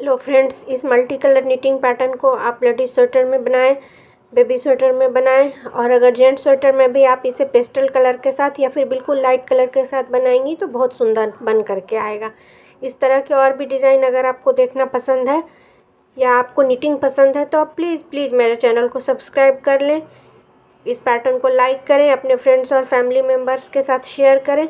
hello friends इस multi colour knitting pattern को आप लेडीज स्वेटर में बनाएं बेबी स्वेटर में बनाएं और अगर जेंट्स स्वेटर में भी आप इसे पेस्टल कलर के साथ या फिर बिल्कुल लाइट कलर के साथ बनाएंगी तो बहुत सुंदर बन करके आएगा इस तरह के और भी डिज़ाइन अगर आपको देखना पसंद है या आपको निटिंग पसंद है तो आप प्लीज़ प्लीज़ मेरे चैनल को सब्सक्राइब कर लें इस पैटर्न को लाइक करें अपने फ्रेंड्स और फैमिली मेम्बर्स के साथ शेयर करें